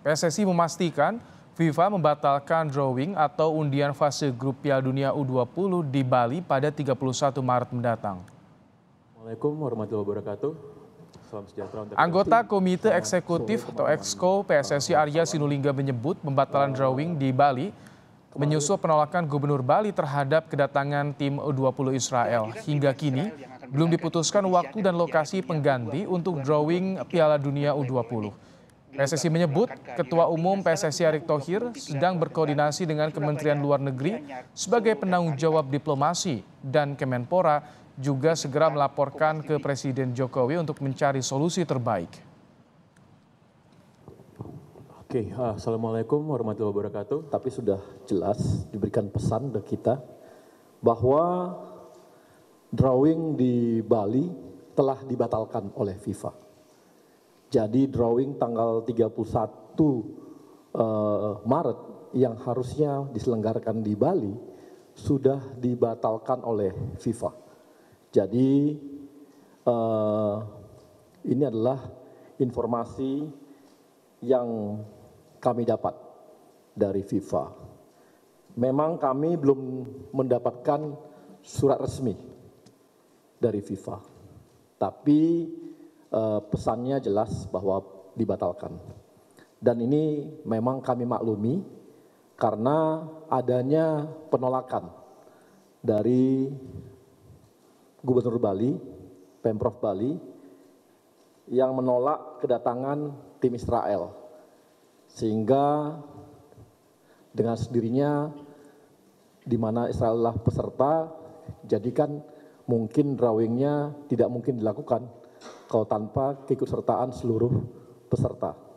PSSI memastikan FIFA membatalkan drawing atau undian fase grup Piala Dunia U20 di Bali pada 31 Maret mendatang. Assalamualaikum warahmatullahi wabarakatuh. Salam sejahtera untuk Anggota Komite Eksekutif atau Exco PSSI Arya Sinulinga menyebut pembatalan drawing di Bali menyusul penolakan Gubernur Bali terhadap kedatangan tim U20 Israel. Hingga kini, belum diputuskan waktu dan lokasi pengganti untuk drawing Piala Dunia U20. PSSI menyebut Ketua Umum PSSI Erick Thohir sedang berkoordinasi dengan Kementerian Luar Negeri sebagai penanggung jawab diplomasi dan Kemenpora juga segera melaporkan ke Presiden Jokowi untuk mencari solusi terbaik. Oke, ah, Assalamualaikum warahmatullahi wabarakatuh. Tapi sudah jelas diberikan pesan ke kita bahwa drawing di Bali telah dibatalkan oleh FIFA jadi drawing tanggal 31 eh, Maret yang harusnya diselenggarakan di Bali sudah dibatalkan oleh FIFA. Jadi uh, ini adalah informasi yang kami dapat dari FIFA. Memang kami belum mendapatkan surat resmi dari FIFA. Tapi Eh, pesannya jelas bahwa dibatalkan. Dan ini memang kami maklumi karena adanya penolakan dari Gubernur Bali, Pemprov Bali, yang menolak kedatangan tim Israel. Sehingga dengan sendirinya di mana Israel lah peserta, jadikan mungkin drawingnya tidak mungkin dilakukan kalau tanpa keikutsertaan seluruh peserta.